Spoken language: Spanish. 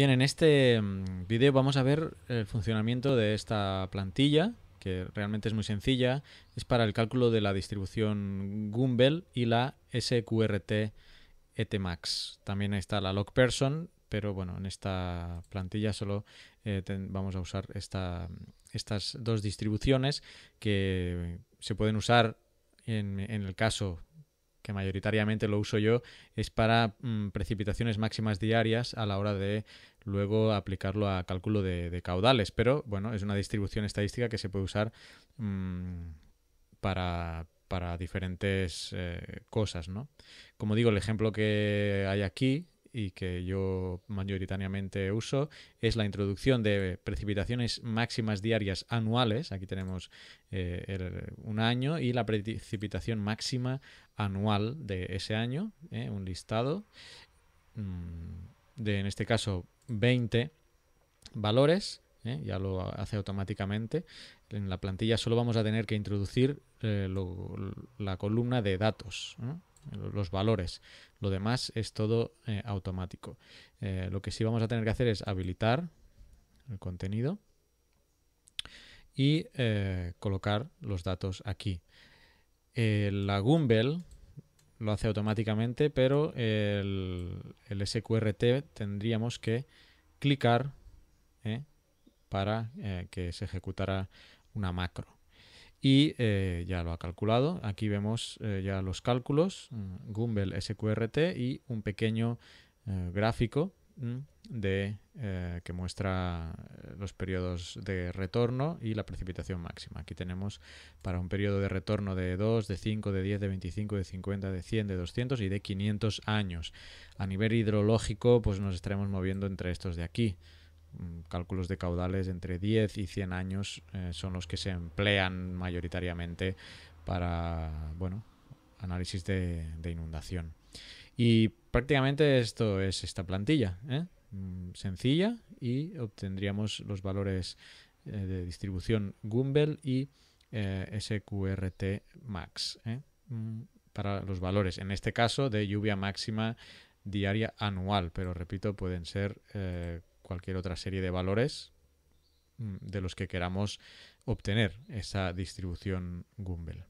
Bien, en este mm, vídeo vamos a ver el funcionamiento de esta plantilla, que realmente es muy sencilla. Es para el cálculo de la distribución Gumbel y la SQRT ETMAX. También está la LogPerson, pero bueno, en esta plantilla solo eh, vamos a usar esta, estas dos distribuciones que se pueden usar en, el caso que mayoritariamente lo uso yo, es para mm, precipitaciones máximas diarias a la hora de luego aplicarlo a cálculo de, caudales. Pero bueno, es una distribución estadística que se puede usar mm, para, para, diferentes eh, cosas, Como digo, el ejemplo que hay aquí y que yo mayoritariamente uso es la introducción de precipitaciones máximas diarias anuales. Aquí tenemos eh, un año y la precipitación máxima anual de ese año, eh, un listado. Mm, de, en este caso, 20 valores, ¿eh? ya lo hace automáticamente. En la plantilla solo vamos a tener que introducir eh, la columna de datos, los valores. Lo demás es todo eh, automático. lo que sí vamos a tener que hacer es habilitar el contenido y colocar los datos aquí. la Gumbel lo hace automáticamente, pero el, SQRT tendríamos que clicar ¿eh? para eh, que se ejecutara una macro. Y eh, ya lo ha calculado. Aquí vemos ya los cálculos, mm, Gumbel SQRT y un pequeño gráfico mm, de, eh, que muestra eh, los periodos de retorno y la precipitación máxima. Aquí tenemos para un periodo de retorno de 2, de 5, de 10, de 25, de 50, de 100, de 200 y de 500 años. A nivel hidrológico, pues nos estaremos moviendo entre estos de aquí. Mm, cálculos de caudales entre 10 y 100 años eh, son los que se emplean mayoritariamente para, bueno, análisis de inundación. Y prácticamente esto es esta plantilla, ¿eh? mm, sencilla y obtendríamos los valores eh, de distribución Gumbel y eh, SQRT max mm, para los valores, en este caso de lluvia máxima diaria anual, pero repito, pueden ser cualquier otra serie de valores mm, de los que queramos obtener esa distribución Gumbel.